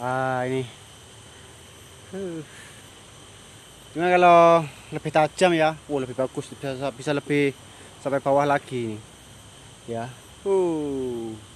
Ah ini Cuma kalau lebih tajam ya Oh lebih bagus bisa, bisa lebih sampai bawah lagi Ya Huuu